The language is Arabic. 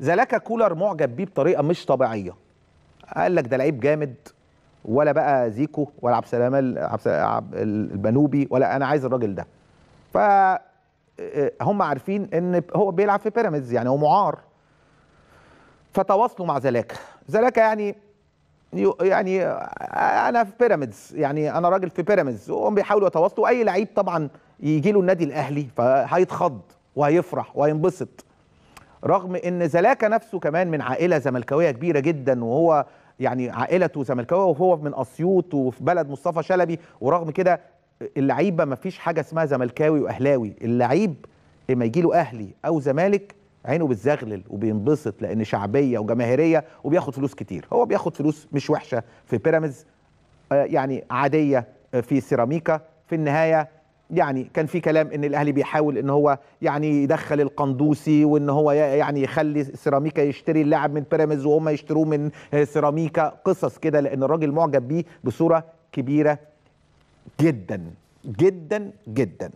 زلاكا كولر معجب بيه بطريقه مش طبيعيه قال لك ده لعيب جامد ولا بقى زيكو ولا عبد السلام البنوبي ولا انا عايز الراجل ده ف هم عارفين ان هو بيلعب في بيراميدز يعني هو معار فتواصلوا مع زلاكا زلاكا يعني يعني انا في بيراميدز يعني انا راجل في بيراميدز وهم بيحاولوا يتواصلوا اي لعيب طبعا يجي له النادي الاهلي فهيتخض وهيفرح وهينبسط رغم ان زلاكا نفسه كمان من عائله زملكاويه كبيره جدا وهو يعني عائلته زملكاويه وهو من اسيوط وفي بلد مصطفى شلبي ورغم كده اللعيبه ما فيش حاجه اسمها زملكاوي واهلاوي اللعيب لما يجي له اهلي او زمالك عينه بتزغلل وبينبسط لان شعبيه وجماهيريه وبياخد فلوس كتير هو بياخد فلوس مش وحشه في بيراميدز آه، يعني عاديه آه، في سيراميكا في النهايه يعني كان في كلام ان الاهلي بيحاول ان هو يعني يدخل القندوسي وان هو يعني يخلي سيراميكا يشتري اللاعب من بيراميدز وهم يشتروه من آه، سيراميكا قصص كده لان الراجل معجب بيه بصوره كبيره جدا جدا جدا